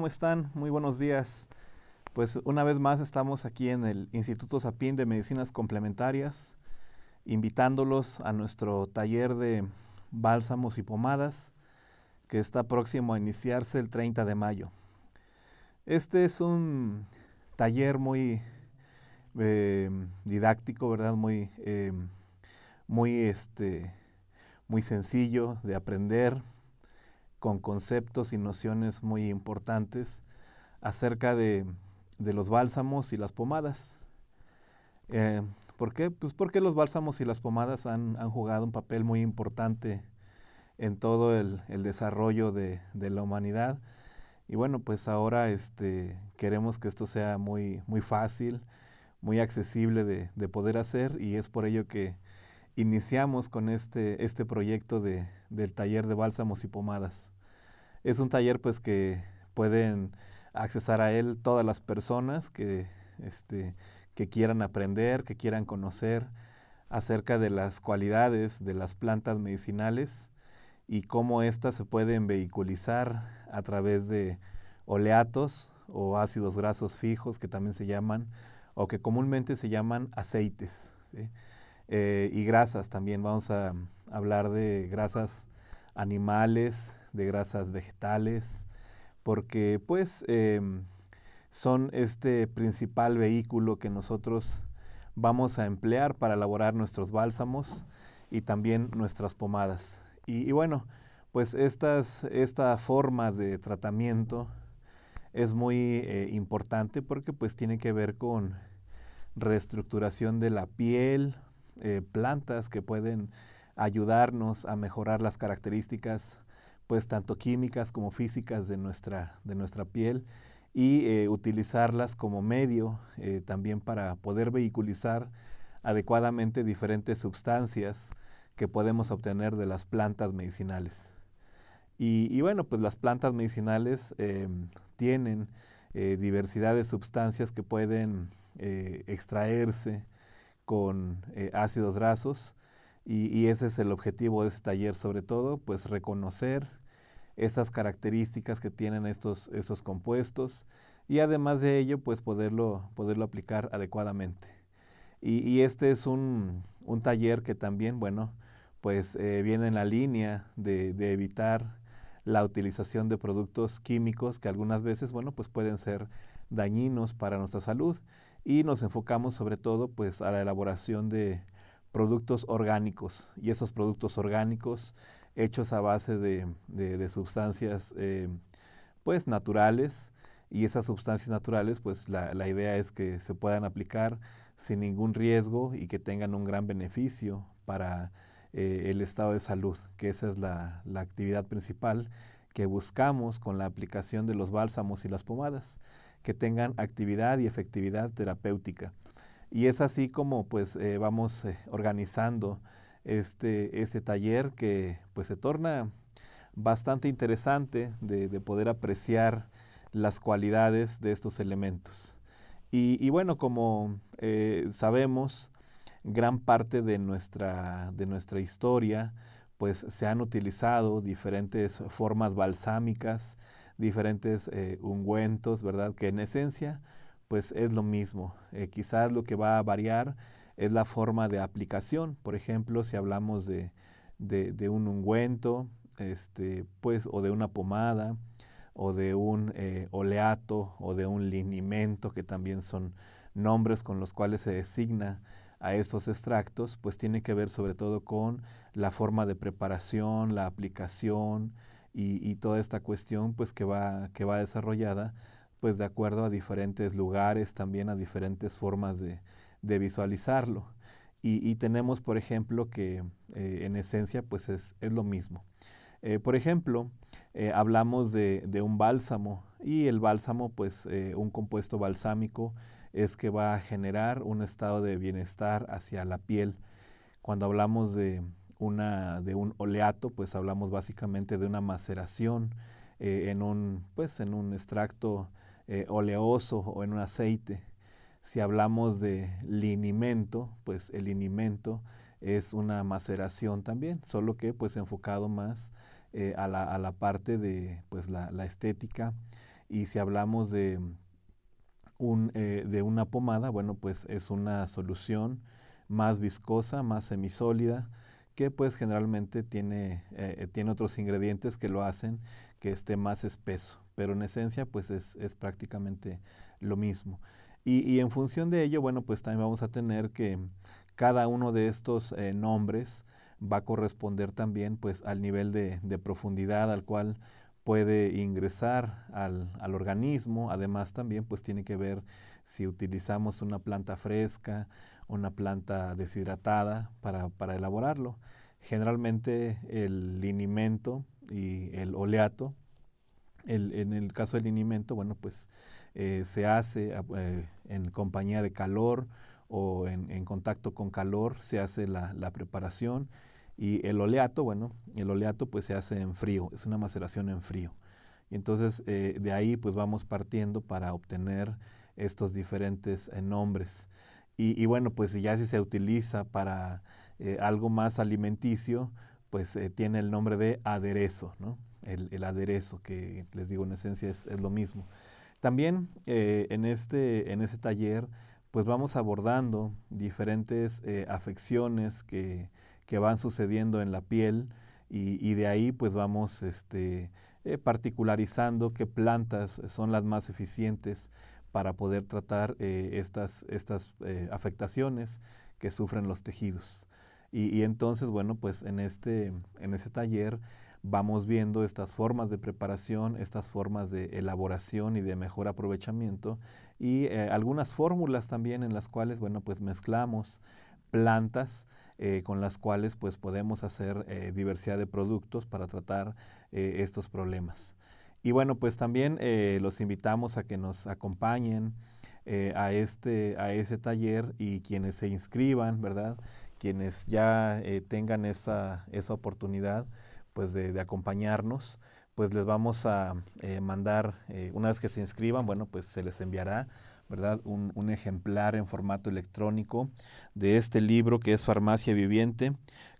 ¿Cómo están? Muy buenos días. Pues una vez más estamos aquí en el Instituto Sapín de Medicinas Complementarias, invitándolos a nuestro taller de bálsamos y pomadas que está próximo a iniciarse el 30 de mayo. Este es un taller muy eh, didáctico, ¿verdad? Muy, eh, muy, este, muy sencillo de aprender, con conceptos y nociones muy importantes acerca de, los bálsamos y las pomadas. Eh, ¿Por qué? Pues porque los bálsamos y las pomadas han, jugado un papel muy importante en todo el, desarrollo de, la humanidad. Y bueno, pues ahora este, queremos que esto sea muy, fácil, muy accesible de poder hacer y es por ello que iniciamos con este, este proyecto de, del taller de bálsamos y pomadas. Es un taller pues que pueden accesar a él todas las personas que, este, que quieran aprender, que quieran conocer acerca de las cualidades de las plantas medicinales y cómo éstas se pueden vehiculizar a través de oleatos o ácidos grasos fijos que también se llaman o que comúnmente se llaman aceites. ¿sí? Eh, y grasas también, vamos a hablar de grasas animales, de grasas vegetales, porque pues em, son este principal vehículo que nosotros vamos a emplear para elaborar nuestros bálsamos y también nuestras pomadas. Y, bueno, pues estas, esta forma de tratamiento es muy eh, importante porque pues tiene que ver con reestructuración de la piel, eh, plantas que pueden ayudarnos a mejorar las características, pues tanto químicas como físicas de nuestra, de nuestra piel y eh, utilizarlas como medio eh, también para poder vehiculizar adecuadamente diferentes sustancias que podemos obtener de las plantas medicinales. Y, bueno, pues las plantas medicinales em, tienen diversidad de sustancias que pueden extraerse con eh, ácidos grasos y, ese es el objetivo de este taller sobre todo, pues reconocer esas características que tienen estos, compuestos y además de ello pues poderlo, poderlo aplicar adecuadamente. Y, este es un, taller que también, bueno, pues eh, viene en la línea de, de evitar la utilización de productos químicos que algunas veces, bueno, pues pueden ser dañinos para nuestra salud y nos enfocamos sobre todo pues a la elaboración de productos orgánicos y esos productos orgánicos hechos a base de, sustancias eh, pues naturales y esas sustancias naturales pues la, la, idea es que se puedan aplicar sin ningún riesgo y que tengan un gran beneficio para eh, el estado de salud, que esa es la actividad principal que buscamos con la aplicación de los bálsamos y las pomadas que tengan actividad y efectividad terapéutica. Y es así como pues eh, vamos eh, organizando este, taller que pues se torna bastante interesante de, poder apreciar las cualidades de estos elementos. Y, bueno, como eh, sabemos, gran parte de nuestra, de nuestra historia pues se han utilizado diferentes formas balsámicas, diferentes eh, ungüentos, ¿verdad? Que en esencia, pues es lo mismo. Eh, quizás lo que va a variar es la forma de aplicación. Por ejemplo, si hablamos de, de, un ungüento, este, pues, o de una pomada, o de un eh, oleato, o de un linimento, que también son nombres con los cuales se designa a estos extractos, pues tiene que ver sobre todo con la forma de preparación, la aplicación, y, toda esta cuestión pues que va, que va desarrollada pues de acuerdo a diferentes lugares, también a diferentes formas de, de visualizarlo. Y, tenemos, por ejemplo, que eh, en esencia pues es, lo mismo. Eh, por ejemplo, eh, hablamos de, de, un bálsamo y el bálsamo, pues un compuesto balsámico es que va a generar un estado de bienestar hacia la piel. Cuando hablamos de, una, de un oleato, pues hablamos básicamente de una maceración eh, en, un, pues, en un extracto eh, oleoso o en un aceite. Si hablamos de linimento, pues el linimento es una maceración también, solo que pues enfocado más eh, a, la, parte de pues la, estética. Y si hablamos de, de una pomada, bueno, pues es una solución más viscosa, más semisólida, que pues generalmente tiene, eh, tiene otros ingredientes que lo hacen que esté más espeso, pero en esencia pues es, prácticamente lo mismo. Y, en función de ello, bueno, pues también vamos a tener que cada uno de estos eh, nombres va a corresponder también pues al nivel de, profundidad al cual puede ingresar al, al, organismo. Además también pues tiene que ver si utilizamos una planta fresca una planta deshidratada para, para elaborarlo. Generalmente el linimento y el oleato, en el caso del linimento, bueno, pues eh, se hace ah, eh, en compañía de calor o en, contacto con calor, se hace la, preparación. Y el oleato, bueno, el oleato pues se hace en frío, es una maceración en frío. Y entonces eh, de ahí pues vamos partiendo para obtener estos diferentes nombres. Y, bueno, pues ya si se utiliza para eh, algo más alimenticio, pues eh, tiene el nombre de aderezo, ¿no? El, aderezo, que les digo en esencia es, lo mismo. También eh, en, este, en taller, pues vamos abordando diferentes afecciones que, van sucediendo en la piel y, de ahí pues vamos este, particularizando qué plantas son las más eficientes para poder tratar eh, estas, eh, afectaciones que sufren los tejidos. Y, entonces, bueno, pues en este, taller vamos viendo estas formas de preparación, estas formas de elaboración y de mejor aprovechamiento y eh, algunas fórmulas también en las cuales, bueno, pues mezclamos plantas con las cuales pues podemos hacer diversidad de productos para tratar estos problemas. Y bueno, pues también eh, los invitamos a que nos acompañen eh, a, este, a ese taller y quienes se inscriban, ¿verdad? Quienes ya eh, tengan esa, esa oportunidad, pues de, acompañarnos, pues les vamos a mandar, una vez que se inscriban, bueno, pues se les enviará ¿verdad? Un, un, ejemplar en formato electrónico de este libro que es Farmacia Viviente,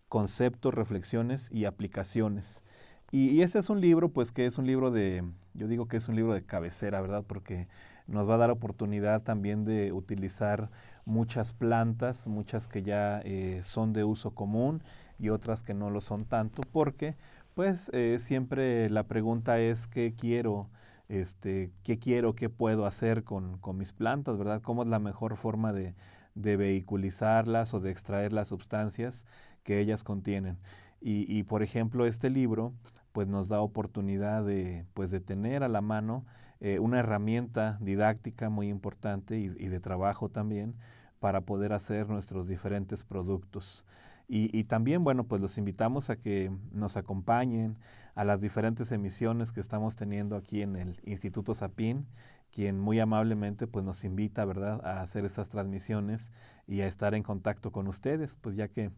Conceptos, Reflexiones y Aplicaciones. Y, ese es un libro, pues que es un libro de, yo digo que es un libro de cabecera, ¿verdad? Porque nos va a dar oportunidad también de utilizar muchas plantas, muchas que ya eh, son de uso común y otras que no lo son tanto, porque pues eh, siempre la pregunta es qué quiero, este, qué quiero, qué puedo hacer con, mis plantas, ¿verdad? ¿Cómo es la mejor forma de, de vehiculizarlas o de extraer las sustancias que ellas contienen? Y, y por ejemplo, este libro pues nos da oportunidad de, pues de tener a la mano eh, una herramienta didáctica muy importante y, de trabajo también para poder hacer nuestros diferentes productos. Y, también, bueno, pues los invitamos a que nos acompañen a las diferentes emisiones que estamos teniendo aquí en el Instituto Sapín, quien muy amablemente pues nos invita, ¿verdad?, a hacer estas transmisiones y a estar en contacto con ustedes, pues ya que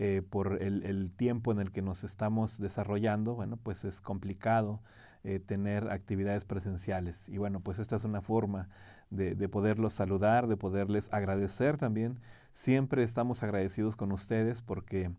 eh, por el, tiempo en el que nos estamos desarrollando, bueno, pues es complicado eh, tener actividades presenciales. Y bueno, pues esta es una forma de, poderlos saludar, de poderles agradecer también. Siempre estamos agradecidos con ustedes porque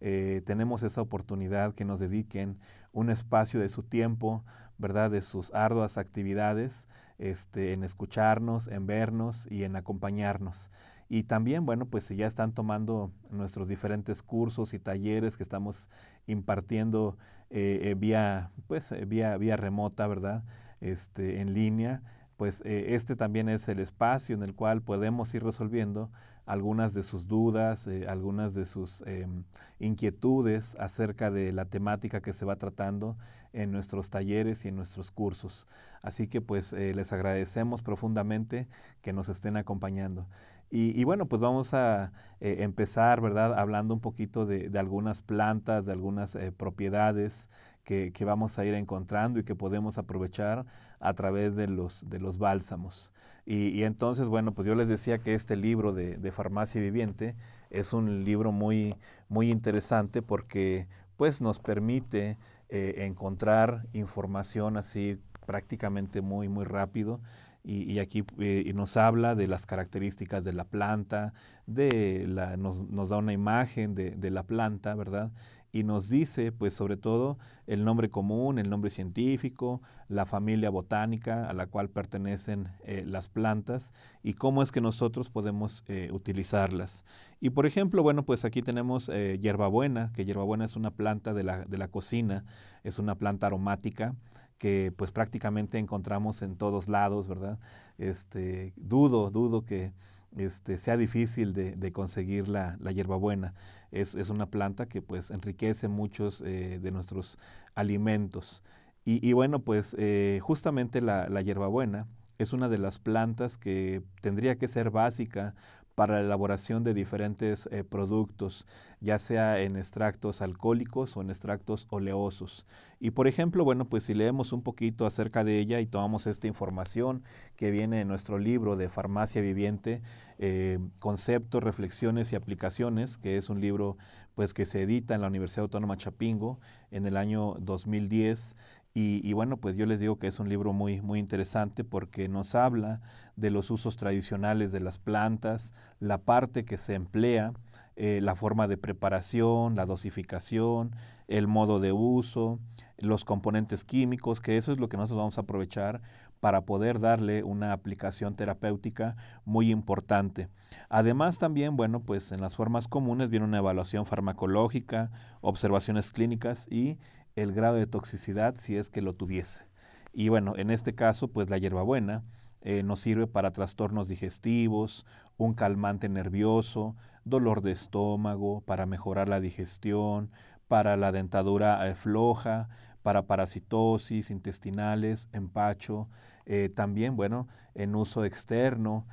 eh, tenemos esa oportunidad que nos dediquen un espacio de su tiempo, ¿verdad? De sus arduas actividades, este, en escucharnos, en vernos y en acompañarnos. Y también, bueno, pues si ya están tomando nuestros diferentes cursos y talleres que estamos impartiendo eh, eh, vía, pues, eh, vía, vía remota, ¿verdad? Este, en línea pues este también es el espacio en el cual podemos ir resolviendo algunas de sus dudas, algunas de sus em, inquietudes acerca de la temática que se va tratando en nuestros talleres y en nuestros cursos. Así que pues les agradecemos profundamente que nos estén acompañando. Y, bueno, pues vamos a eh, empezar, ¿verdad? Hablando un poquito de, algunas plantas, de algunas eh, propiedades que, vamos a ir encontrando y que podemos aprovechar a través de los, de los bálsamos. Y, entonces, bueno, pues yo les decía que este libro de, Farmacia Viviente es un libro muy, muy interesante porque pues nos permite eh, encontrar información así prácticamente muy, muy rápido y, aquí eh, nos habla de las características de la planta, de nos, da una imagen de, la planta, ¿verdad? y nos dice, pues sobre todo, el nombre común, el nombre científico, la familia botánica a la cual pertenecen eh, las plantas y cómo es que nosotros podemos eh, utilizarlas. Y por ejemplo, bueno, pues aquí tenemos hierbabuena, que hierbabuena es una planta de la, de la cocina, es una planta aromática que pues prácticamente encontramos en todos lados, ¿verdad? Este, dudo, dudo que este, sea difícil de, conseguir la, la hierbabuena. Es, una planta que pues enriquece muchos eh, de nuestros alimentos. Y, bueno, pues eh, justamente la, la hierbabuena es una de las plantas que tendría que ser básica para la elaboración de diferentes eh, productos, ya sea en extractos alcohólicos o en extractos oleosos. Y por ejemplo, bueno, pues si leemos un poquito acerca de ella y tomamos esta información que viene en nuestro libro de Farmacia Viviente, eh, Conceptos, Reflexiones y Aplicaciones, que es un libro pues que se edita en la Universidad Autónoma Chapingo en el año 2010, y, bueno, pues yo les digo que es un libro muy, muy interesante porque nos habla de los usos tradicionales de las plantas, la parte que se emplea, eh, la forma de preparación, la dosificación, el modo de uso, los componentes químicos, que eso es lo que nosotros vamos a aprovechar para poder darle una aplicación terapéutica muy importante. Además también, bueno, pues en las formas comunes viene una evaluación farmacológica, observaciones clínicas y el grado de toxicidad si es que lo tuviese. Y bueno, en este caso, pues la hierbabuena eh, nos sirve para trastornos digestivos, un calmante nervioso, dolor de estómago, para mejorar la digestión, para la dentadura eh, floja, para parasitosis, intestinales, empacho. Eh, también, bueno, en uso externo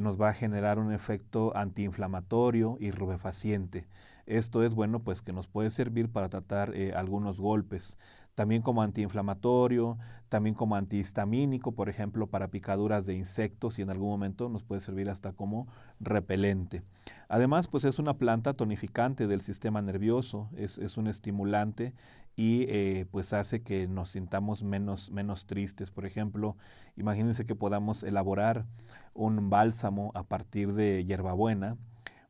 nos va a generar un efecto antiinflamatorio y rubefaciente. Esto es, bueno, pues que nos puede servir para tratar eh, algunos golpes. También como antiinflamatorio, también como antihistamínico, por ejemplo, para picaduras de insectos y en algún momento nos puede servir hasta como repelente. Además, pues es una planta tonificante del sistema nervioso, es, un estimulante y eh, pues hace que nos sintamos menos, menos tristes. Por ejemplo, imagínense que podamos elaborar un bálsamo a partir de hierbabuena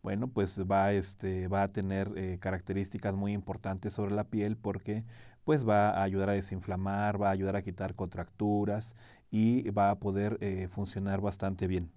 bueno, pues va, este, a tener eh, características muy importantes sobre la piel porque pues va a ayudar a desinflamar, va a ayudar a quitar contracturas y va a poder eh, funcionar bastante bien.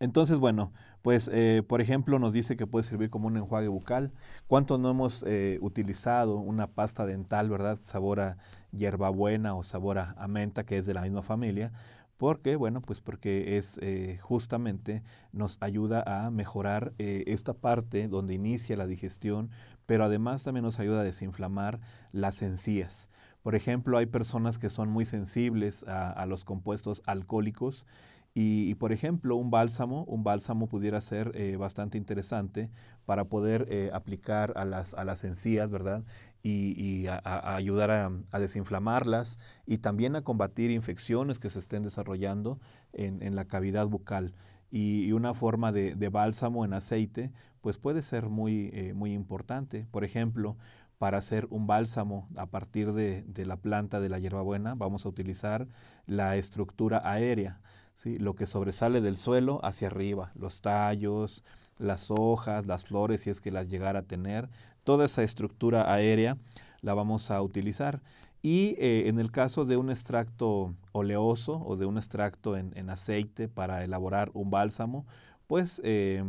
Entonces, bueno, pues eh, por ejemplo nos dice que puede servir como un enjuague bucal. ¿Cuánto no hemos utilizado una pasta dental, verdad? Sabor a hierbabuena o sabor a menta, que es de la misma familia, porque bueno, pues porque es eh, justamente nos ayuda a mejorar eh, esta parte donde inicia la digestión, pero además también nos ayuda a desinflamar las encías. Por ejemplo, hay personas que son muy sensibles a los compuestos alcohólicos y, por ejemplo, un bálsamo, un bálsamo pudiera ser eh, bastante interesante para poder eh, aplicar a las, a las encías, ¿verdad? Y, ayudar a, a, desinflamarlas y también a combatir infecciones que se estén desarrollando en, en la cavidad bucal. Y, una forma de, bálsamo en aceite, pues puede ser muy, eh, muy importante. Por ejemplo, para hacer un bálsamo a partir de, de la planta de la hierbabuena, vamos a utilizar la estructura aérea lo que sobresale del suelo hacia arriba, los tallos, las hojas, las flores, si es que las llegara a tener, toda esa estructura aérea la vamos a utilizar. Y eh, en el caso de un extracto oleoso o de un extracto en, en aceite para elaborar un bálsamo, pues eh,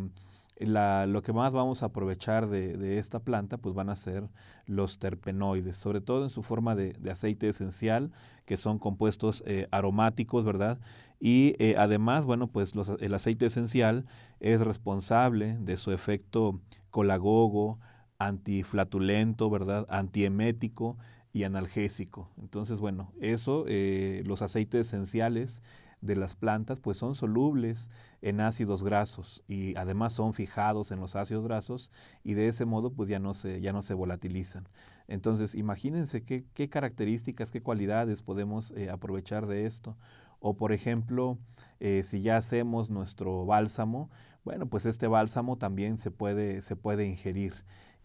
lo que más vamos a aprovechar de, esta planta pues van a ser los terpenoides, sobre todo en su forma de, aceite esencial, que son compuestos eh, aromáticos, ¿verdad? Y eh, además, bueno, pues el aceite esencial es responsable de su efecto colagogo, antiflatulento, ¿verdad? Antiemético y analgésico. Entonces, bueno, eso, eh, los aceites esenciales de las plantas pues son solubles en ácidos grasos y además son fijados en los ácidos grasos y de ese modo pues ya no se, ya no se volatilizan. Entonces imagínense qué, características, qué cualidades podemos eh, aprovechar de esto. O por ejemplo, eh, si ya hacemos nuestro bálsamo, bueno, pues este bálsamo también se puede, se puede ingerir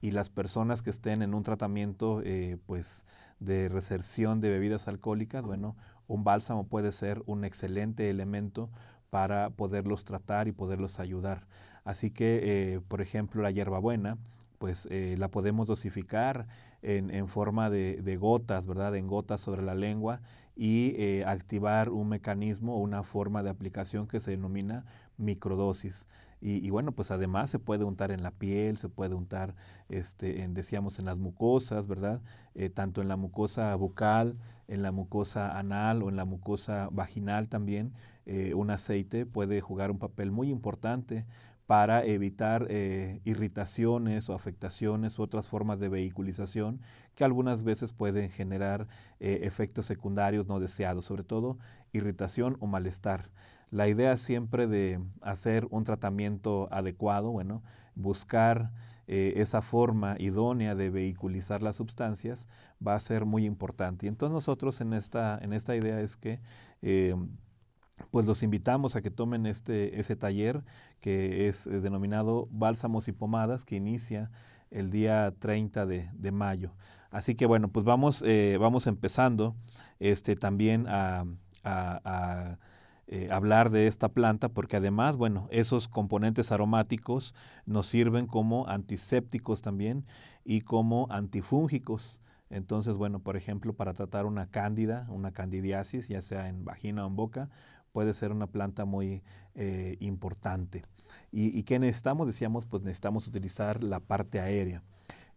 y las personas que estén en un tratamiento eh, pues de reserción de bebidas alcohólicas, bueno, un bálsamo puede ser un excelente elemento para poderlos tratar y poderlos ayudar. Así que, eh, por ejemplo, la hierbabuena, pues eh, la podemos dosificar en, forma de, gotas, ¿verdad? En gotas sobre la lengua y eh, activar un mecanismo o una forma de aplicación que se denomina microdosis. Y, bueno, pues además se puede untar en la piel, se puede untar, este, decíamos, en las mucosas, ¿verdad? tanto en la mucosa bucal en la mucosa anal o en la mucosa vaginal también, eh, un aceite puede jugar un papel muy importante para evitar eh, irritaciones o afectaciones u otras formas de vehiculización que algunas veces pueden generar eh, efectos secundarios no deseados, sobre todo irritación o malestar. La idea siempre de hacer un tratamiento adecuado, bueno, buscar eh, esa forma idónea de vehiculizar las sustancias va a ser muy importante. Y entonces nosotros en esta, en esta idea es que eh, pues los invitamos a que tomen este, ese taller que es, eh, denominado Bálsamos y Pomadas, que inicia el día 30 de, mayo. Así que bueno, pues vamos, vamos empezando este, también a eh, hablar de esta planta porque además, bueno, esos componentes aromáticos nos sirven como antisépticos también y como antifúngicos. Entonces, bueno, por ejemplo, para tratar una cándida, una candidiasis, ya sea en vagina o en boca, puede ser una planta muy eh, importante. ¿Y, ¿Y qué necesitamos? Decíamos, pues necesitamos utilizar la parte aérea.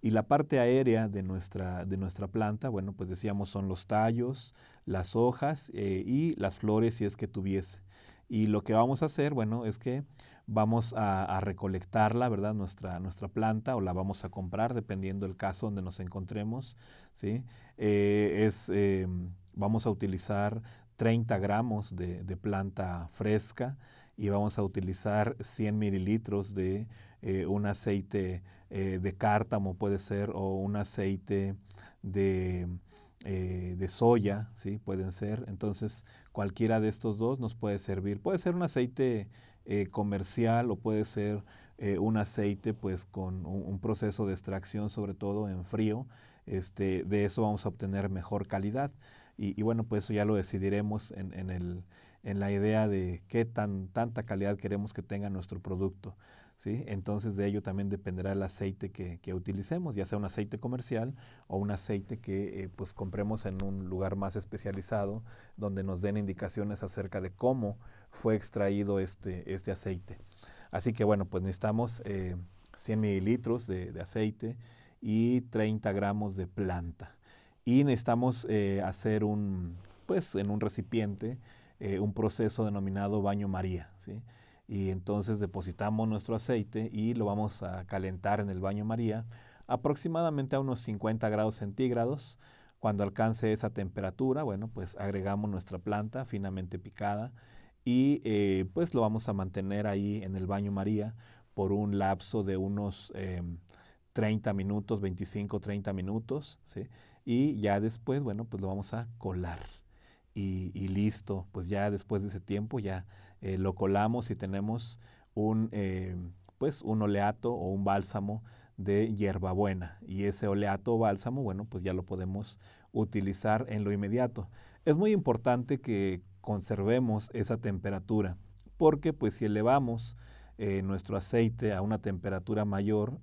Y la parte aérea de nuestra, de nuestra planta, bueno, pues decíamos son los tallos, las hojas eh, y las flores si es que tuviese. Y lo que vamos a hacer, bueno, es que vamos a, recolectarla, ¿verdad? Nuestra, nuestra planta o la vamos a comprar, dependiendo del caso donde nos encontremos, ¿sí? Eh, es, eh, vamos a utilizar 30 gramos de, planta fresca y vamos a utilizar 100 mililitros de un aceite eh, de cártamo puede ser o un aceite eh, de, soya, ¿sí? Pueden ser. Entonces, cualquiera de estos dos nos puede servir. Puede ser un aceite eh, comercial o puede ser un aceite pues con un, proceso de extracción, sobre todo en frío. Este, de eso vamos a obtener mejor calidad. Y, bueno, pues eso ya lo decidiremos en, en la idea de qué tan, tanta calidad queremos que tenga nuestro producto. ¿sí? Entonces de ello también dependerá el aceite que, que utilicemos, ya sea un aceite comercial o un aceite que eh, pues compremos en un lugar más especializado donde nos den indicaciones acerca de cómo fue extraído este, este aceite. Así que bueno, pues necesitamos 100 eh, mililitros de, de, aceite y 30 gramos de planta. Y necesitamos eh, hacer un, pues en un recipiente, un proceso denominado baño María. ¿sí? y entonces depositamos nuestro aceite y lo vamos a calentar en el baño María aproximadamente a unos 50 grados centígrados. Cuando alcance esa temperatura, bueno, pues agregamos nuestra planta finamente picada y eh, pues lo vamos a mantener ahí en el baño María por un lapso de unos 30 eh, minutos, 25, 30 minutos, ¿sí? Y ya después, bueno, pues lo vamos a colar. Y, y, listo, pues ya después de ese tiempo ya eh, lo colamos y tenemos un, eh, pues un oleato o un bálsamo de hierbabuena. Y ese oleato o bálsamo, bueno, pues ya lo podemos utilizar en lo inmediato. Es muy importante que conservemos esa temperatura, porque pues si elevamos eh, nuestro aceite a una temperatura mayor,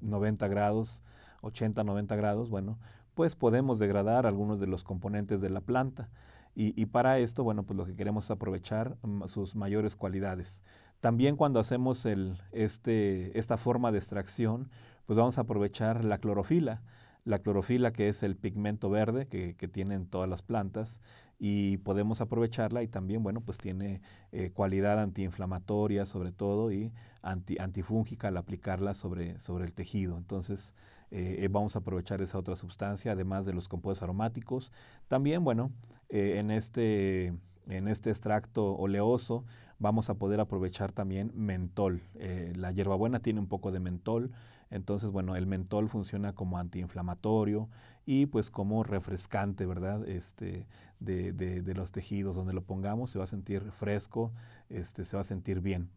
90 grados, 80, 90 grados, bueno, pues podemos degradar algunos de los componentes de la planta. Y, para esto, bueno, pues lo que queremos es aprovechar mm, sus mayores cualidades. También cuando hacemos el, este, esta forma de extracción, pues vamos a aprovechar la clorofila. La clorofila que es el pigmento verde que, tienen todas las plantas y podemos aprovecharla y también, bueno, pues tiene eh, cualidad antiinflamatoria sobre todo y antifúngica al aplicarla sobre, sobre el tejido. Entonces, eh, eh, vamos a aprovechar esa otra sustancia, además de los compuestos aromáticos. También, bueno, eh, este, en, este, extracto oleoso vamos a poder aprovechar también mentol. Eh, la hierbabuena tiene un poco de mentol, entonces bueno, el mentol funciona como antiinflamatorio y pues como refrescante, ¿verdad? Este, de, los tejidos, donde lo pongamos se va a sentir fresco, este, se va a sentir bien.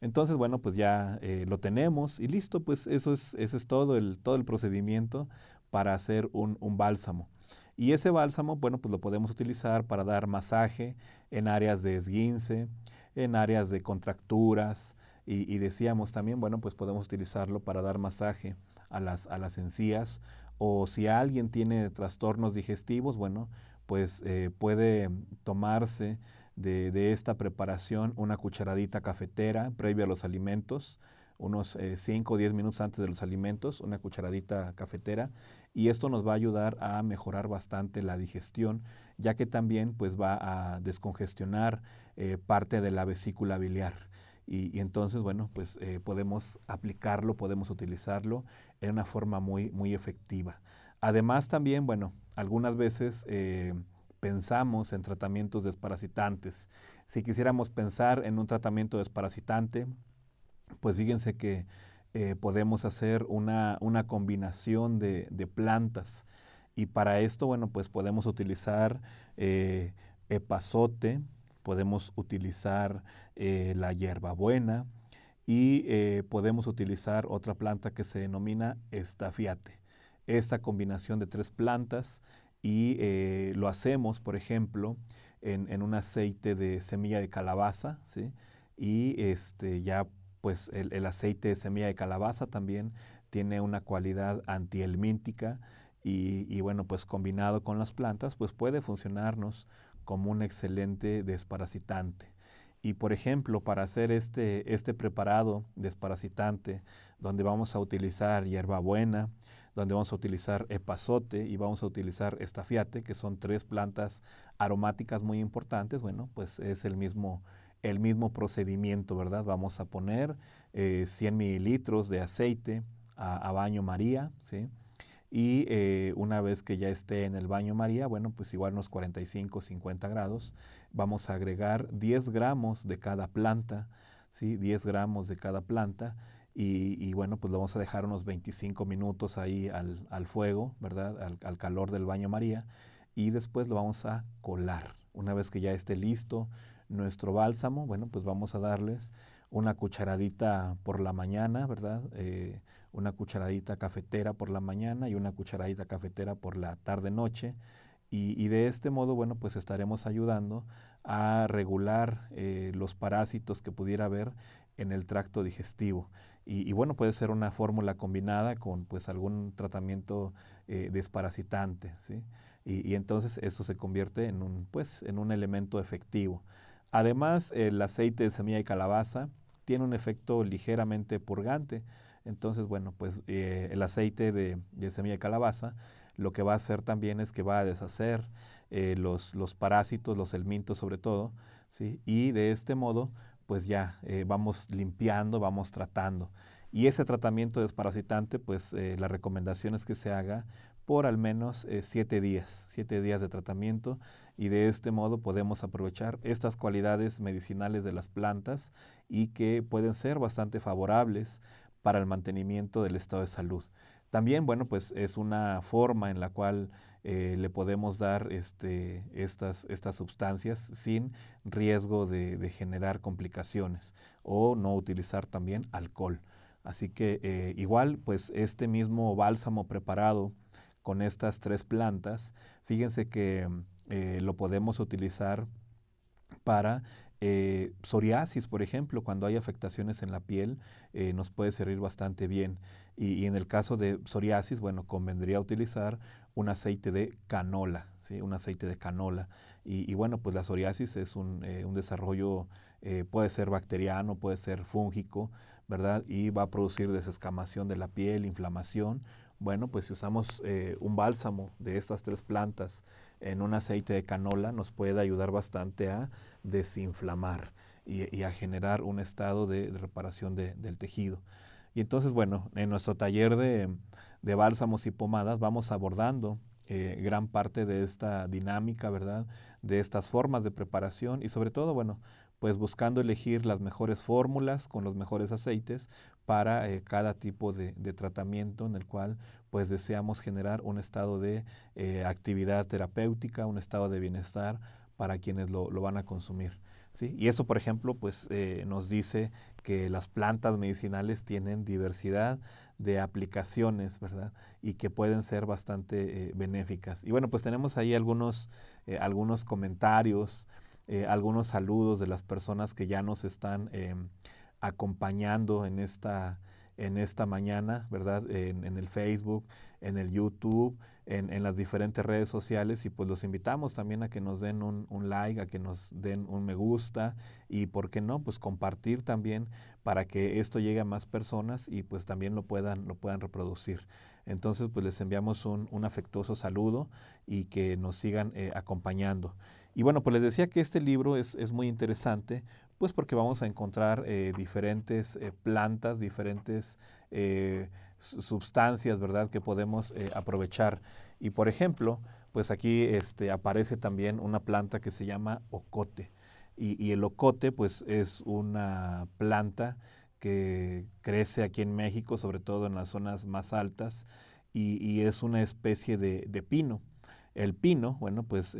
Entonces, bueno, pues ya eh, lo tenemos y listo, pues eso es, todo, el, todo el procedimiento para hacer un bálsamo. Y ese bálsamo, bueno, pues lo podemos utilizar para dar masaje en áreas de esguince, en áreas de contracturas, y, decíamos también, bueno, pues podemos utilizarlo para dar masaje a las, a las encías o si alguien tiene trastornos digestivos, bueno, pues eh, puede tomarse de, esta preparación una cucharadita cafetera previa a los alimentos, unos 5 eh, o 10 minutos antes de los alimentos, una cucharadita cafetera, y esto nos va a ayudar a mejorar bastante la digestión, ya que también pues va a descongestionar eh, parte de la vesícula biliar. Y, entonces, bueno, pues eh, podemos aplicarlo, podemos utilizarlo en una forma muy, muy efectiva. Además también, bueno, algunas veces eh, pensamos en tratamientos desparasitantes. Si quisiéramos pensar en un tratamiento desparasitante, pues fíjense que eh, podemos hacer una, combinación de, plantas. Y para esto, bueno, pues podemos utilizar eh, epazote, podemos utilizar eh, la hierbabuena y eh, podemos utilizar otra planta que se denomina estafiate. Esta combinación de tres plantas y lo hacemos, por ejemplo, en, un aceite de semilla de calabaza, ¿sí? Y este, ya pues el, aceite de semilla de calabaza también tiene una cualidad antihelmíntica y, bueno, pues combinado con las plantas, pues puede funcionarnos como un excelente desparasitante. Y por ejemplo, para hacer este, este preparado desparasitante, donde vamos a utilizar hierbabuena, donde vamos a utilizar epazote y vamos a utilizar estafiate, que son tres plantas aromáticas muy importantes, bueno, pues es el mismo el mismo procedimiento, ¿verdad? Vamos a poner 100 eh, mililitros de aceite a, baño María, ¿sí? Y eh, una vez que ya esté en el baño María, bueno, pues igual unos 45, 50 grados, vamos a agregar 10 gramos de cada planta, ¿sí? 10 gramos de cada planta. Y, bueno, pues lo vamos a dejar unos 25 minutos ahí al, fuego, ¿verdad? Al, al, calor del baño María. Y después lo vamos a colar. Una vez que ya esté listo, nuestro bálsamo, bueno, pues vamos a darles una cucharadita por la mañana, ¿verdad? Eh, una cucharadita cafetera por la mañana y una cucharadita cafetera por la tarde-noche. Y, de este modo, bueno, pues estaremos ayudando a regular eh, los parásitos que pudiera haber en el tracto digestivo. Y, bueno, puede ser una fórmula combinada con pues, algún tratamiento eh, desparasitante, ¿sí? Y, y, entonces eso se convierte en un, pues, en un elemento efectivo. Además, el aceite de semilla de calabaza tiene un efecto ligeramente purgante. Entonces, bueno, pues eh, el aceite de, semilla de calabaza lo que va a hacer también es que va a deshacer eh, los, parásitos, los elmintos sobre todo, y de este modo, pues ya eh, vamos limpiando, vamos tratando. Y ese tratamiento desparasitante, pues la recomendación es que se haga por al menos eh, siete días, siete días de tratamiento y de este modo podemos aprovechar estas cualidades medicinales de las plantas y que pueden ser bastante favorables para el mantenimiento del estado de salud. También, bueno, pues es una forma en la cual eh, le podemos dar este, estas, estas sustancias sin riesgo de, generar complicaciones o no utilizar también alcohol. Así que eh, igual, pues este mismo bálsamo preparado con estas tres plantas. Fíjense que eh, lo podemos utilizar para eh, psoriasis, por ejemplo, cuando hay afectaciones en la piel, eh, nos puede servir bastante bien. Y, en el caso de psoriasis, bueno, convendría utilizar un aceite de canola, ¿sí? un aceite de canola. Y, bueno, pues la psoriasis es un, un desarrollo, puede ser bacteriano, puede ser fúngico, ¿verdad? Y va a producir desescamación de la piel, inflamación bueno, pues si usamos eh, un bálsamo de estas tres plantas en un aceite de canola, nos puede ayudar bastante a desinflamar y, a generar un estado de, reparación del tejido. Y entonces, bueno, en nuestro taller de, bálsamos y pomadas vamos abordando eh, gran parte de esta dinámica, ¿verdad? De estas formas de preparación y sobre todo, bueno, pues buscando elegir las mejores fórmulas con los mejores aceites para eh, cada tipo de, tratamiento en el cual pues deseamos generar un estado de eh, actividad terapéutica, un estado de bienestar para quienes lo, van a consumir. ¿sí? Y eso, por ejemplo, pues eh, nos dice que las plantas medicinales tienen diversidad de aplicaciones, ¿verdad? Y que pueden ser bastante benéficas. Y bueno, pues tenemos ahí algunos, algunos comentarios, algunos saludos de las personas que ya nos están em, acompañando en esta, en esta mañana, ¿verdad? En, el Facebook, en el YouTube, en, las diferentes redes sociales y pues los invitamos también a que nos den un, like, a que nos den un me gusta y, ¿por qué no? Pues compartir también para que esto llegue a más personas y pues también lo puedan, lo puedan reproducir. Entonces pues les enviamos un, un afectuoso saludo y que nos sigan eh, acompañando. Y bueno, pues les decía que este libro es, muy interesante, pues porque vamos a encontrar eh, diferentes eh, plantas, diferentes eh, sustancias, ¿verdad?, que podemos aprovechar. Y por ejemplo, pues aquí este, aparece también una planta que se llama ocote. Y, el ocote, pues es una planta que crece aquí en México, sobre todo en las zonas más altas, y, es una especie de, de, pino. El pino, bueno, pues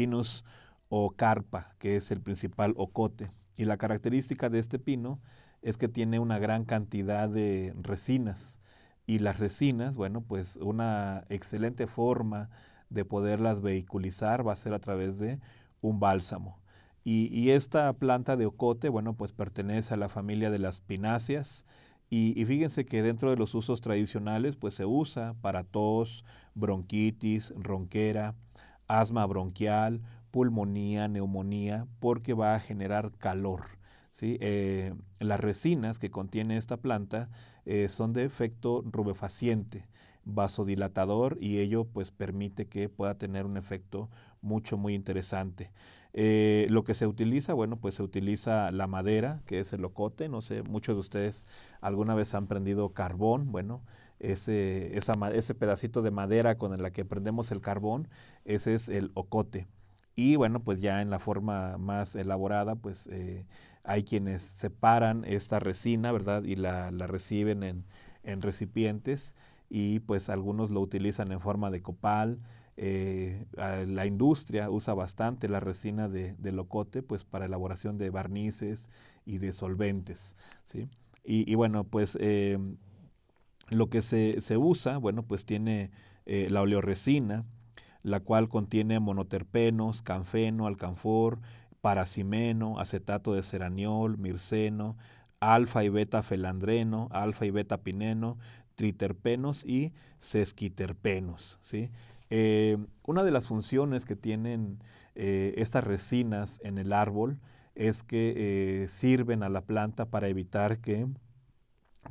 pinos o carpa, que es el principal ocote. Y la característica de este pino es que tiene una gran cantidad de resinas. Y las resinas, bueno, pues una excelente forma de poderlas vehiculizar va a ser a través de un bálsamo. Y, esta planta de ocote, bueno, pues pertenece a la familia de las pináceas. Y, y, fíjense que dentro de los usos tradicionales, pues se usa para tos, bronquitis, ronquera, asma bronquial, pulmonía, neumonía, porque va a generar calor. Eh, las resinas que contiene esta planta eh, son de efecto rubefaciente, vasodilatador y ello pues permite que pueda tener un efecto mucho muy interesante. Eh, lo que se utiliza, bueno, pues se utiliza la madera, que es el locote. no sé, muchos de ustedes alguna vez han prendido carbón, bueno, ese, ese pedacito de madera con la que prendemos el carbón, ese es el ocote. Y bueno, pues ya en la forma más elaborada, pues eh, hay quienes separan esta resina, ¿verdad? Y la, reciben en, en, recipientes y pues algunos lo utilizan en forma de copal. Eh, la industria usa bastante la resina de, de, locote pues para elaboración de barnices y de solventes, ¿sí? Y, y bueno, pues eh, lo que se, usa, bueno, pues tiene eh, la oleoresina, la cual contiene monoterpenos, canfeno, alcanfor, paracimeno, acetato de ceraniol, mirceno, alfa y beta felandreno, alfa y beta pineno, triterpenos y sesquiterpenos. Eh, una de las funciones que tienen eh, estas resinas en el árbol es que sirven a la planta para evitar que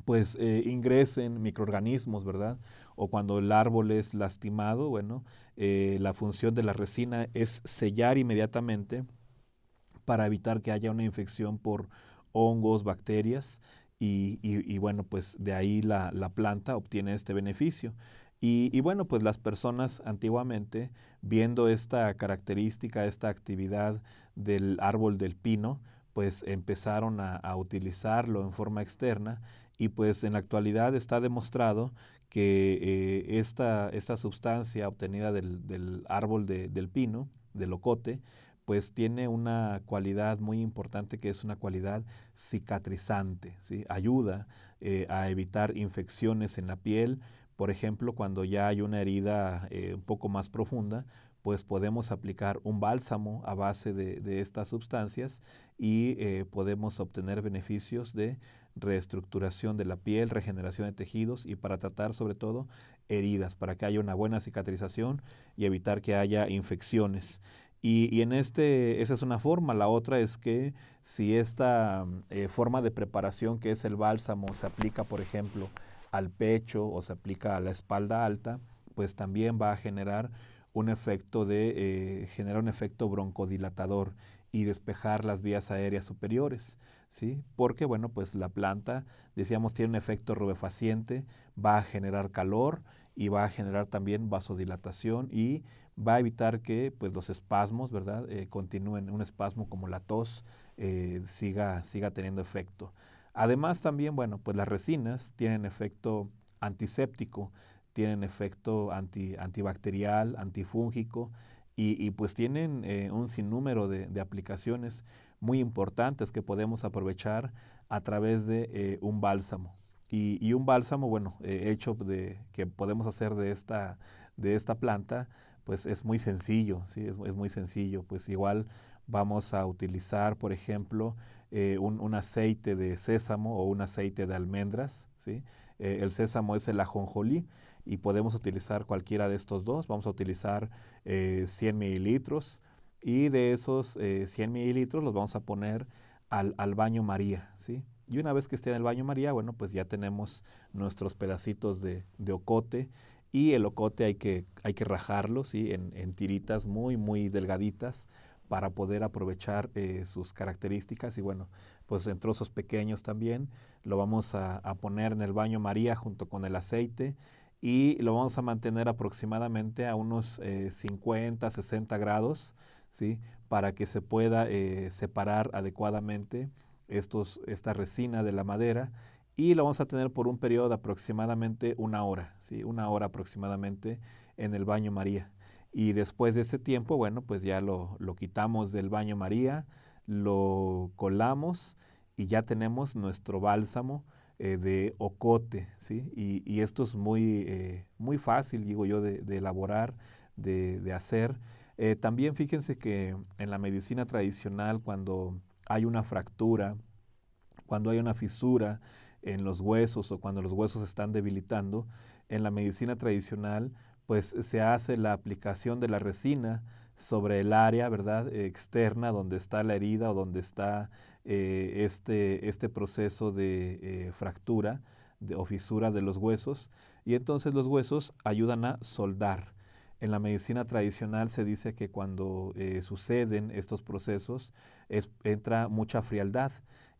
pues eh, ingresen microorganismos, ¿verdad? O cuando el árbol es lastimado, bueno, eh, la función de la resina es sellar inmediatamente para evitar que haya una infección por hongos, bacterias, y, bueno, pues de ahí la, planta obtiene este beneficio. Y, bueno, pues las personas antiguamente, viendo esta característica, esta actividad del árbol del pino, pues empezaron a utilizarlo en forma externa y pues en la actualidad está demostrado que eh, esta, esta sustancia obtenida del, árbol del pino, del locote, pues tiene una cualidad muy importante que es una cualidad cicatrizante, ¿sí? ayuda eh, a evitar infecciones en la piel, por ejemplo, cuando ya hay una herida eh, un poco más profunda, pues podemos aplicar un bálsamo a base de, estas sustancias y podemos obtener beneficios de reestructuración de la piel, regeneración de tejidos y para tratar sobre todo heridas, para que haya una buena cicatrización y evitar que haya infecciones. Y, en este, esa es una forma. La otra es que si esta eh, forma de preparación que es el bálsamo se aplica, por ejemplo, al pecho o se aplica a la espalda alta, pues también va a generar un efecto de, eh, genera un efecto broncodilatador y despejar las vías aéreas superiores, Porque, bueno, pues la planta, decíamos, tiene un efecto rubefaciente, va a generar calor y va a generar también vasodilatación y va a evitar que pues, los espasmos, ¿verdad?, eh, continúen, un espasmo como la tos eh, siga, siga teniendo efecto. Además también, bueno, pues las resinas tienen efecto antiséptico, tienen efecto anti, antibacterial, antifúngico, y, pues tienen eh, un sinnúmero de, de, aplicaciones muy importantes que podemos aprovechar a través de eh, un bálsamo. Y, un bálsamo, bueno, eh, hecho de, que podemos hacer de esta, de esta planta, pues es muy sencillo, ¿sí? es, muy sencillo. Pues igual vamos a utilizar, por ejemplo, un, aceite de sésamo o un aceite de almendras. ¿sí? el sésamo es el ajonjolí y podemos utilizar cualquiera de estos dos. Vamos a utilizar 100 eh, mililitros y de esos 100 eh, mililitros los vamos a poner al, al, baño María, ¿sí? Y una vez que esté en el baño María, bueno, pues ya tenemos nuestros pedacitos de, de ocote y el ocote hay que, hay que rajarlo, ¿sí? En, en tiritas muy, muy delgaditas para poder aprovechar eh, sus características y bueno, pues en trozos pequeños también lo vamos a, a, poner en el baño María junto con el aceite y lo vamos a mantener aproximadamente a unos 50, eh, 60 grados, ¿sí? Para que se pueda eh, separar adecuadamente esta resina de la madera y lo vamos a tener por un periodo de aproximadamente una hora, ¿sí? Una hora aproximadamente en el baño María. Y después de ese tiempo, bueno, pues ya lo, lo quitamos del baño María, lo colamos y ya tenemos nuestro bálsamo eh, de ocote, ¿sí? Y, esto es muy, eh, muy fácil, digo yo, de, elaborar, de, hacer. Eh, también fíjense que en la medicina tradicional, cuando hay una fractura, cuando hay una fisura en los huesos o cuando los huesos están debilitando, en la medicina tradicional pues se hace la aplicación de la resina sobre el área, ¿verdad? externa donde está la herida o donde está eh, este, este proceso de eh, fractura o fisura de los huesos. Y entonces los huesos ayudan a soldar. En la medicina tradicional se dice que cuando eh, suceden estos procesos entra mucha frialdad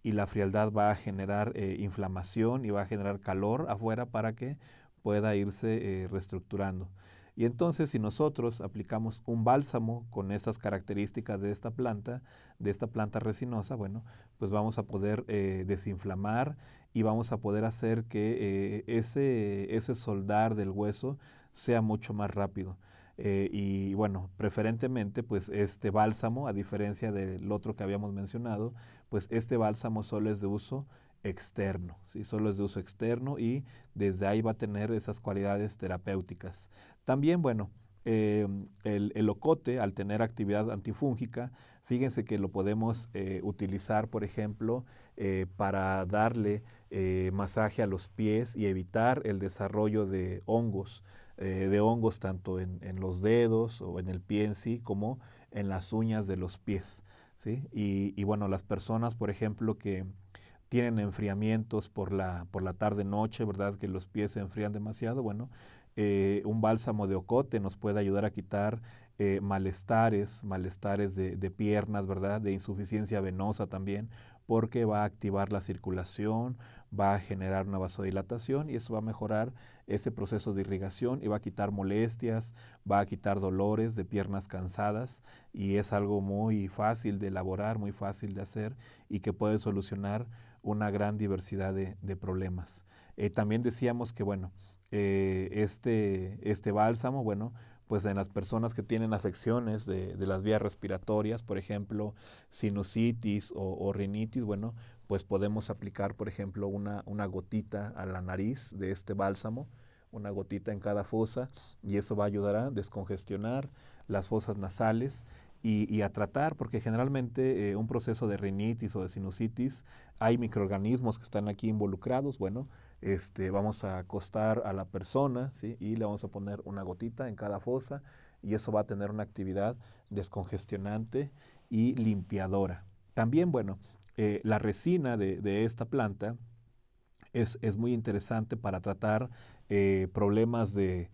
y la frialdad va a generar inflamación y va a generar calor afuera para que pueda irse eh, reestructurando. Y entonces si nosotros aplicamos un bálsamo con estas características de esta planta, de esta planta resinosa, bueno, pues vamos a poder eh, desinflamar y vamos a poder hacer que eh, ese, ese soldar del hueso sea mucho más rápido. y bueno, preferentemente pues este bálsamo, a diferencia del otro que habíamos mencionado, pues este bálsamo solo es de uso externo, ¿sí? solo es de uso externo y desde ahí va a tener esas cualidades terapéuticas. También, bueno, em, el, el, ocote, al tener actividad antifúngica, fíjense que lo podemos eh, utilizar, por ejemplo, eh, para darle eh, masaje a los pies y evitar el desarrollo de hongos, de hongos tanto en, los dedos o en el pie en sí como en las uñas de los pies. ¿sí? y bueno, las personas, por ejemplo, que tienen enfriamientos por la, por la tarde-noche, ¿verdad? Que los pies se enfrían demasiado. Bueno, eh, un bálsamo de ocote nos puede ayudar a quitar eh, malestares, malestares de, piernas, ¿verdad? De insuficiencia venosa también, porque va a activar la circulación, va a generar una vasodilatación y eso va a mejorar ese proceso de irrigación y va a quitar molestias, va a quitar dolores de piernas cansadas y es algo muy fácil de elaborar, muy fácil de hacer y que puede solucionar una gran diversidad de, problemas. Eh, también decíamos que, bueno, eh, este, este bálsamo, bueno, pues en las personas que tienen afecciones de, las vías respiratorias, por ejemplo, sinusitis o, rinitis, bueno, pues podemos aplicar, por ejemplo, una, una gotita a la nariz de este bálsamo, una gotita en cada fosa, y eso va a ayudar a descongestionar las fosas nasales y, a tratar, porque generalmente eh, un proceso de rinitis o de sinusitis, hay microorganismos que están aquí involucrados, bueno, este, vamos a acostar a la persona ¿sí? y le vamos a poner una gotita en cada fosa y eso va a tener una actividad descongestionante y limpiadora. También, bueno, eh, la resina de, esta planta es, muy interesante para tratar eh, problemas de,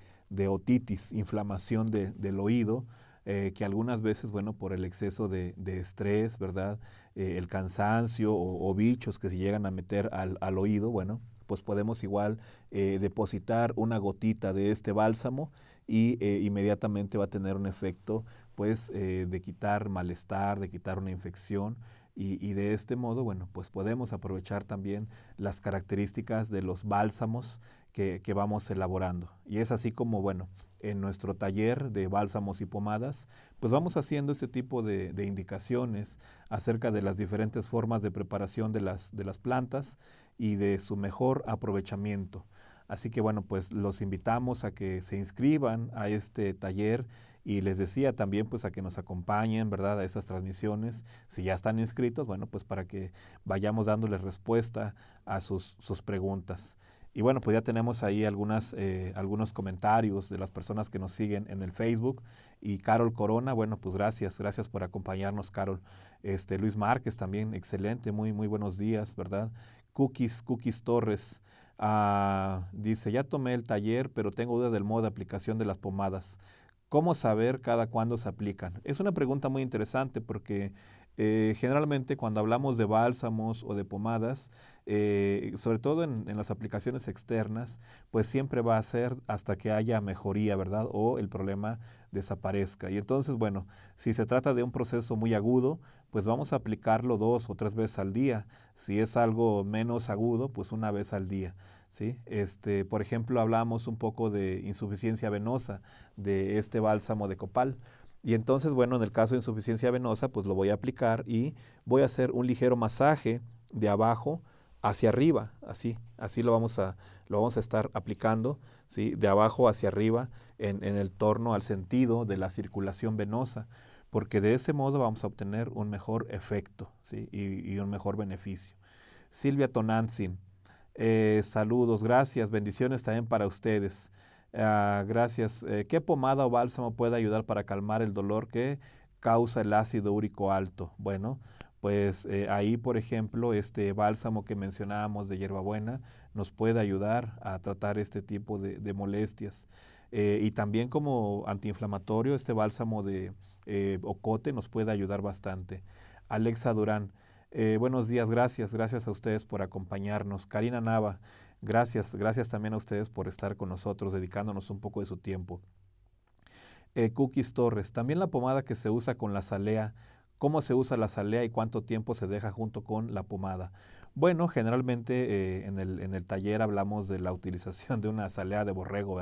otitis, inflamación del oído, eh, que algunas veces, bueno, por el exceso de, estrés, ¿verdad? Eh, el cansancio o, bichos que se llegan a meter al, oído, bueno, pues podemos igual eh, depositar una gotita de este bálsamo y inmediatamente va a tener un efecto pues de quitar malestar, de quitar una infección y, de este modo, bueno, pues podemos aprovechar también las características de los bálsamos que, que vamos elaborando. Y es así como, bueno, en nuestro taller de bálsamos y pomadas, pues vamos haciendo este tipo de, indicaciones acerca de las diferentes formas de preparación de las, plantas y de su mejor aprovechamiento. Así que bueno, pues los invitamos a que se inscriban a este taller y les decía también pues a que nos acompañen, ¿verdad? A esas transmisiones. Si ya están inscritos, bueno, pues para que vayamos dándoles respuesta a sus preguntas. Y bueno, pues ya tenemos ahí algunas, eh, algunos comentarios de las personas que nos siguen en el Facebook. Y Carol Corona, bueno, pues gracias, gracias por acompañarnos, Carol. Este, Luis Márquez también, excelente, muy, muy buenos días, ¿verdad? Cookies, Cookies Torres. Ah, dice, ya tomé el taller, pero tengo duda del modo de aplicación de las pomadas. ¿Cómo saber cada cuándo se aplican? Es una pregunta muy interesante porque eh, generalmente cuando hablamos de bálsamos o de pomadas, eh, sobre todo en, las aplicaciones externas, pues siempre va a ser hasta que haya mejoría, ¿verdad? O el problema desaparezca. Y entonces, bueno, si se trata de un proceso muy agudo, pues vamos a aplicarlo dos o tres veces al día. Si es algo menos agudo, pues una vez al día. ¿sí? Este, por ejemplo, hablamos un poco de insuficiencia venosa de este bálsamo de copal. Y entonces, bueno, en el caso de insuficiencia venosa, pues lo voy a aplicar y voy a hacer un ligero masaje de abajo hacia arriba, así, así lo vamos a, lo vamos a estar aplicando, ¿sí? de abajo hacia arriba, en, el torno al sentido de la circulación venosa, porque de ese modo vamos a obtener un mejor efecto y, un mejor beneficio. Silvia Tonantzin, eh, saludos, gracias, bendiciones también para ustedes. Ah, gracias. Eh, ¿Qué pomada o bálsamo puede ayudar para calmar el dolor que causa el ácido úrico alto? Bueno, pues eh, ahí, por ejemplo, este bálsamo que mencionábamos de hierbabuena nos puede ayudar a tratar este tipo de, molestias. Eh, y también como antiinflamatorio, este bálsamo de ocote nos puede ayudar bastante. Alexa Durán, buenos días, gracias, gracias a ustedes por acompañarnos. Karina Nava, Gracias, gracias también a ustedes por estar con nosotros, dedicándonos un poco de su tiempo. Eh, Cookies Torres, también la pomada que se usa con la salea, cómo se usa la salea y cuánto tiempo se deja junto con la pomada. Bueno, generalmente eh, en, el, taller hablamos de la utilización de una salea de borrego.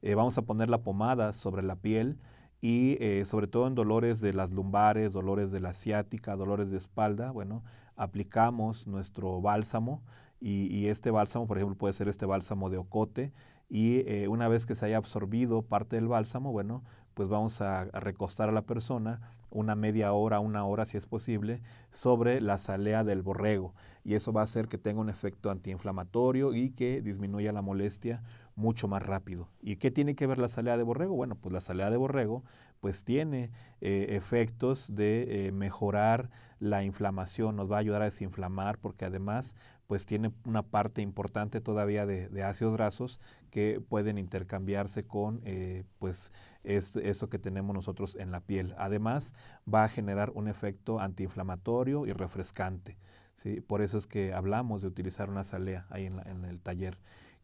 Eh, vamos a poner la pomada sobre la piel y eh, sobre todo en dolores de las lumbares, dolores de la ciática, dolores de espalda. Bueno, aplicamos nuestro bálsamo y, este bálsamo, por ejemplo, puede ser este bálsamo de ocote. Y eh, una vez que se haya absorbido parte del bálsamo, bueno, pues vamos a, recostar a la persona una media hora, una hora si es posible, sobre la salea del borrego. Y eso va a hacer que tenga un efecto antiinflamatorio y que disminuya la molestia mucho más rápido. ¿Y qué tiene que ver la salea de borrego? Bueno, pues la salea de borrego pues tiene eh, efectos de eh, mejorar la inflamación, nos va a ayudar a desinflamar porque además pues tiene una parte importante todavía de, ácidos grasos que pueden intercambiarse con eh, pues eso que tenemos nosotros en la piel. Además, va a generar un efecto antiinflamatorio y refrescante. ¿sí? Por eso es que hablamos de utilizar una salea ahí en, en el taller.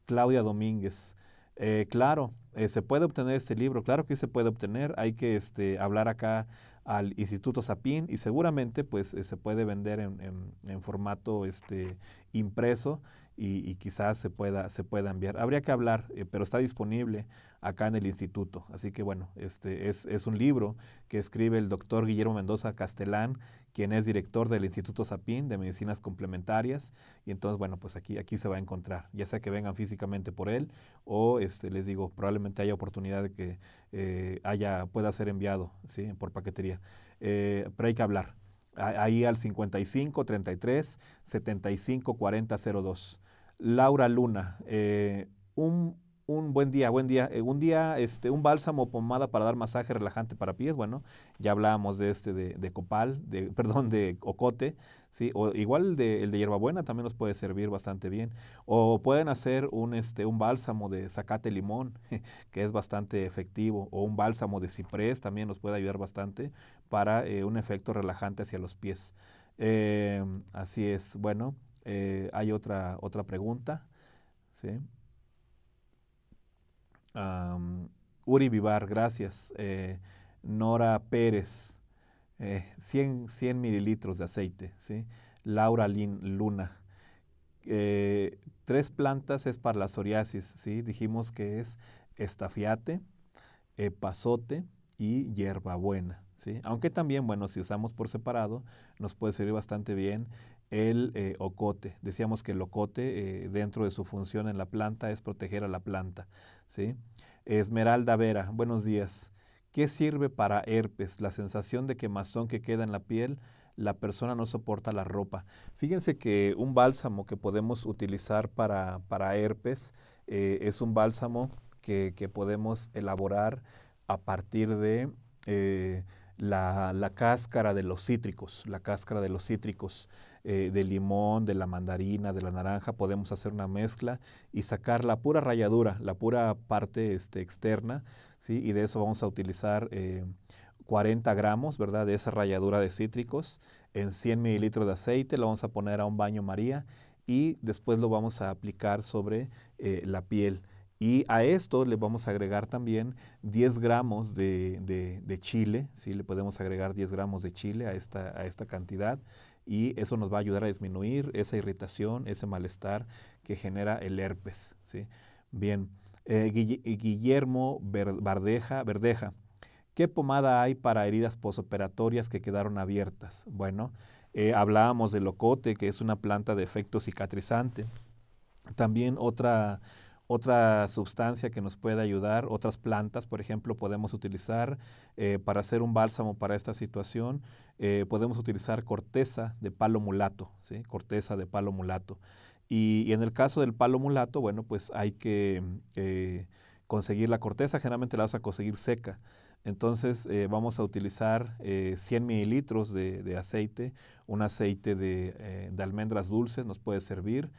Claudia Domínguez. Eh, claro, eh, se puede obtener este libro, claro que se puede obtener. Hay que este, hablar acá al Instituto Sapín y seguramente pues eh, se puede vender en, en, en formato este, impreso y, quizás se pueda, se pueda enviar. Habría que hablar, eh, pero está disponible acá en el instituto. Así que bueno, este es, un libro que escribe el doctor Guillermo Mendoza Castelán quien es director del Instituto Sapín de Medicinas Complementarias. Y entonces, bueno, pues aquí, aquí se va a encontrar, ya sea que vengan físicamente por él o, este, les digo, probablemente haya oportunidad de que eh, haya, pueda ser enviado ¿sí? por paquetería. Eh, pero hay que hablar. Ahí al 55 33 75 40 Laura Luna, eh, un, buen día, buen día. Eh, un día, este, un bálsamo o pomada para dar masaje relajante para pies. Bueno, ya hablábamos de este, de, copal, de, perdón, de ocote, ¿sí? O igual el de, el de hierbabuena también nos puede servir bastante bien. O pueden hacer un, este, un bálsamo de zacate limón, que es bastante efectivo. O un bálsamo de ciprés también nos puede ayudar bastante para eh, un efecto relajante hacia los pies. así es, bueno. Eh, hay otra, otra pregunta. Uri Vivar, gracias. Eh, Nora Pérez, 100, eh, mililitros de aceite. ¿sí? Laura Lin Luna, tres plantas es para la psoriasis. ¿sí? Dijimos que es estafiate, epazote y hierbabuena. ¿sí? Aunque también, bueno, si usamos por separado, nos puede servir bastante bien el eh, ocote. Decíamos que el ocote, eh, dentro de su función en la planta, es proteger a la planta. ¿sí? Esmeralda Vera, buenos días. ¿Qué sirve para herpes? La sensación de quemazón que queda en la piel, la persona no soporta la ropa. Fíjense que un bálsamo que podemos utilizar para, herpes eh, es un bálsamo que, podemos elaborar a partir de la, la cáscara de los cítricos, la cáscara de los cítricos. Eh, de limón, de la mandarina, de la naranja, podemos hacer una mezcla y sacar la pura ralladura, la pura parte este, externa, ¿sí? y de eso vamos a utilizar 40 eh, gramos ¿verdad? de esa ralladura de cítricos en 100 mililitros de aceite, lo vamos a poner a un baño María y después lo vamos a aplicar sobre eh, la piel. Y a esto le vamos a agregar también 10 gramos de, de, chile, ¿sí? le podemos agregar 10 gramos de chile a esta, a esta cantidad y eso nos va a ayudar a disminuir esa irritación, ese malestar que genera el herpes. ¿sí? Bien, eh, eh, Guillermo Verdeja, Verdeja, ¿qué pomada hay para heridas posoperatorias que quedaron abiertas? Bueno, eh, hablábamos de locote, que es una planta de efecto cicatrizante. También otra otra sustancia que nos puede ayudar, otras plantas, por ejemplo, podemos utilizar eh, para hacer un bálsamo para esta situación. Eh, podemos utilizar corteza de palo mulato, corteza de palo mulato. Y, en el caso del palo mulato, bueno, pues hay que eh, conseguir la corteza, generalmente la vas a conseguir seca. Entonces vamos a utilizar 100 mililitros de, aceite, un aceite de almendras dulces nos puede servir.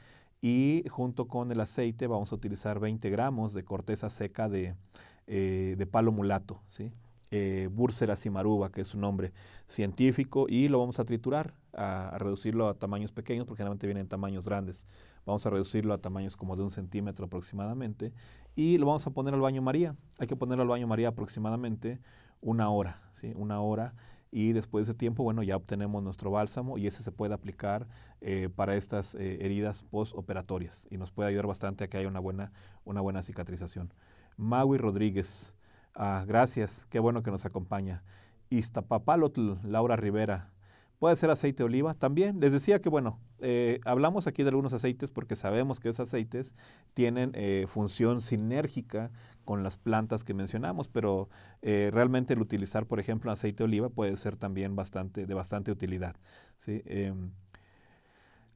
Y junto con el aceite vamos a utilizar 20 gramos de corteza seca de, eh, palo mulato, ¿sí? Eh, Bursera que es su nombre científico, y lo vamos a triturar, a, reducirlo a tamaños pequeños, porque generalmente vienen tamaños grandes. Vamos a reducirlo a tamaños como de un centímetro aproximadamente, y lo vamos a poner al baño María. Hay que ponerlo al baño María aproximadamente una hora, ¿sí? Una hora y después de ese tiempo, bueno, ya obtenemos nuestro bálsamo y ese se puede aplicar eh, para estas eh, heridas postoperatorias y nos puede ayudar bastante a que haya una buena, una buena cicatrización. Maui Rodríguez, ah, gracias, qué bueno que nos acompaña. Iztapapalotl, Laura Rivera, Puede ser aceite de oliva también. Les decía que, bueno, eh, hablamos aquí de algunos aceites porque sabemos que esos aceites tienen eh, función sinérgica con las plantas que mencionamos, pero eh, realmente el utilizar, por ejemplo, aceite de oliva puede ser también bastante, de bastante utilidad. ¿sí?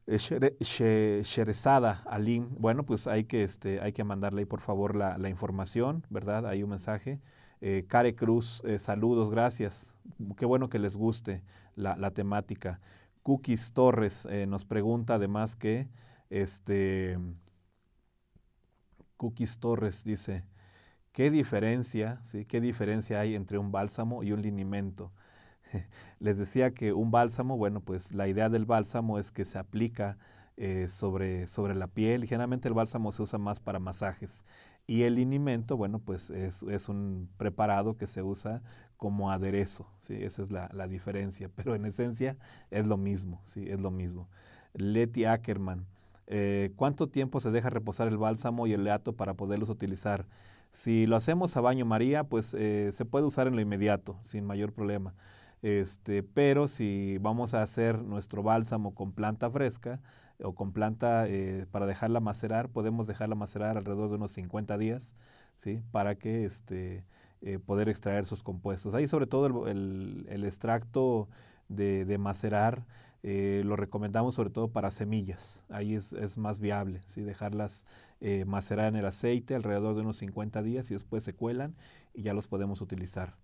Sherezada em, Alim, bueno, pues hay que, este, hay que mandarle ahí, por favor, la, información, ¿verdad? Hay un mensaje. Eh, Care Cruz, saludos, gracias. Qué bueno que les guste la, temática. Cookies Torres eh, nos pregunta además que, este, Cookies Torres dice, ¿qué diferencia, sí, qué diferencia hay entre un bálsamo y un linimento? Les decía que un bálsamo, bueno, pues la idea del bálsamo es que se aplica eh, sobre, sobre la piel. Generalmente el bálsamo se usa más para masajes. Y el linimento, bueno, pues es, es, un preparado que se usa como aderezo, ¿sí? esa es la, diferencia, pero en esencia es lo mismo, ¿sí? es lo mismo. Leti Ackerman, eh, ¿cuánto tiempo se deja reposar el bálsamo y el leato para poderlos utilizar? Si lo hacemos a baño María, pues eh, se puede usar en lo inmediato, sin mayor problema. Este, pero si vamos a hacer nuestro bálsamo con planta fresca o con planta eh, para dejarla macerar, podemos dejarla macerar alrededor de unos 50 días, ¿sí? Para que este, eh, poder extraer sus compuestos. Ahí sobre todo el, extracto de, macerar eh, lo recomendamos sobre todo para semillas. Ahí es, más viable, ¿sí? dejarlas eh, macerar en el aceite alrededor de unos 50 días y después se cuelan y ya los podemos utilizar.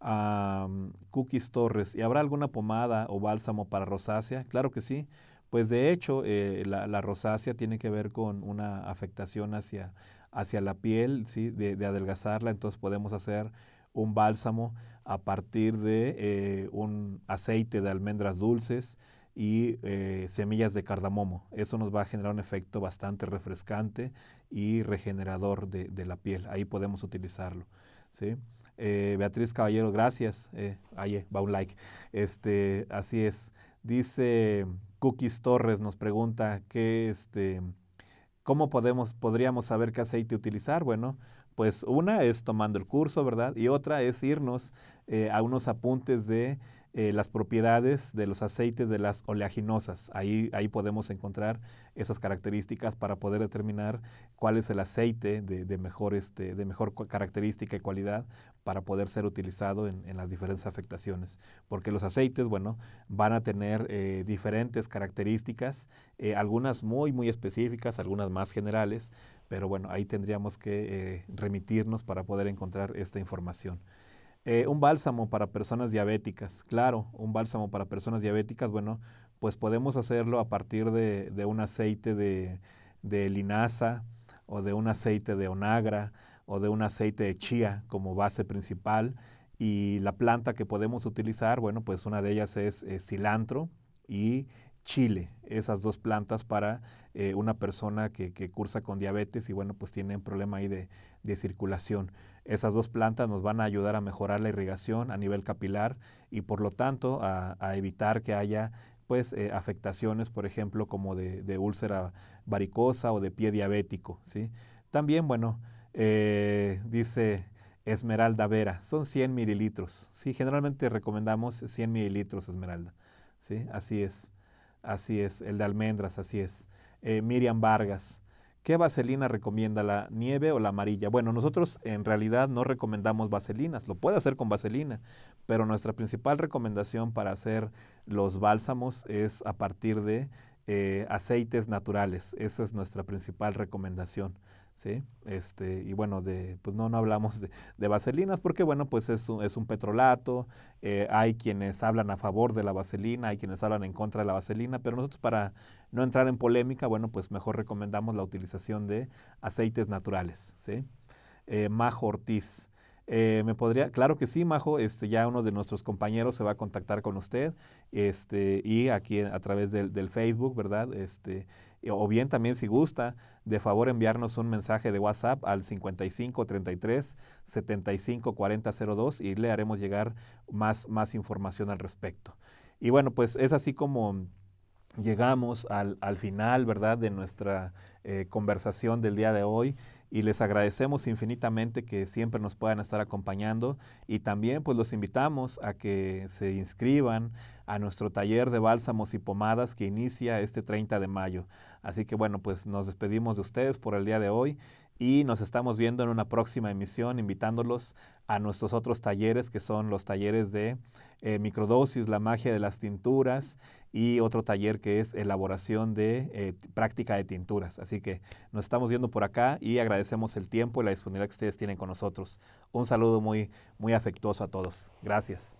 Ah, cookies Torres, ¿y habrá alguna pomada o bálsamo para rosácea? Claro que sí. Pues de hecho, la, rosácea tiene que ver con una afectación hacia, hacia la piel, ¿sí? de, adelgazarla, entonces podemos hacer un bálsamo a partir de eh, un aceite de almendras dulces y eh, semillas de cardamomo. Eso nos va a generar un efecto bastante refrescante y regenerador de, la piel. Ahí podemos utilizarlo. ¿sí? Eh, Beatriz Caballero, gracias. ahí va un like. Este, así es. Dice Cookies Torres, nos pregunta qué este, ¿Cómo podemos, podríamos saber qué aceite utilizar? Bueno, pues una es tomando el curso, ¿verdad? Y otra es irnos eh, a unos apuntes de eh, las propiedades de los aceites de las oleaginosas. Ahí, ahí podemos encontrar esas características para poder determinar cuál es el aceite de, mejor, este, de mejor característica y cualidad para poder ser utilizado en, las diferentes afectaciones. Porque los aceites, bueno, van a tener eh, diferentes características, eh, algunas muy, muy específicas, algunas más generales, pero bueno, ahí tendríamos que eh, remitirnos para poder encontrar esta información. un bálsamo para personas diabéticas, claro, un bálsamo para personas diabéticas, bueno, pues podemos hacerlo a partir de, un aceite de, linaza o de un aceite de onagra o de un aceite de chía como base principal. Y la planta que podemos utilizar, bueno, pues una de ellas es, eh, cilantro y chile, esas dos plantas para eh, una persona que, cursa con diabetes y bueno, pues tiene un problema ahí de, de, circulación. Esas dos plantas nos van a ayudar a mejorar la irrigación a nivel capilar y por lo tanto a, evitar que haya pues eh, afectaciones, por ejemplo, como de, de, úlcera varicosa o de pie diabético, ¿sí? También, bueno, eh, dice Esmeralda Vera, son 100 mililitros. Sí, generalmente recomendamos 100 mililitros Esmeralda. Sí, así es. Así es, el de almendras, así es. Eh, Miriam Vargas, ¿qué vaselina recomienda, la nieve o la amarilla? Bueno, nosotros en realidad no recomendamos vaselinas, lo puede hacer con vaselina, pero nuestra principal recomendación para hacer los bálsamos es a partir de eh, aceites naturales. Esa es nuestra principal recomendación. ¿sí? Este, y bueno, de, pues no, hablamos de, de vaselinas porque, bueno, pues es un, es un petrolato, eh, hay quienes hablan a favor de la vaselina, hay quienes hablan en contra de la vaselina, pero nosotros para no entrar en polémica, bueno, pues mejor recomendamos la utilización de aceites naturales, ¿sí? Eh, Majo Ortiz. Eh, me podría, claro que sí, Majo, este, ya uno de nuestros compañeros se va a contactar con usted, este, y aquí a través del, Facebook, ¿verdad? Este, o bien también si gusta, de favor enviarnos un mensaje de WhatsApp al 5533 754002 y le haremos llegar más, información al respecto. Y bueno, pues es así como llegamos al, final, ¿verdad?, de nuestra eh, conversación del día de hoy y les agradecemos infinitamente que siempre nos puedan estar acompañando y también pues los invitamos a que se inscriban a nuestro taller de bálsamos y pomadas que inicia este 30 de mayo. Así que bueno, pues nos despedimos de ustedes por el día de hoy y nos estamos viendo en una próxima emisión, invitándolos a nuestros otros talleres, que son los talleres de eh, microdosis, la magia de las tinturas y otro taller que es elaboración de eh, práctica de tinturas. Así que nos estamos viendo por acá y agradecemos el tiempo y la disponibilidad que ustedes tienen con nosotros. Un saludo muy, muy afectuoso a todos. Gracias.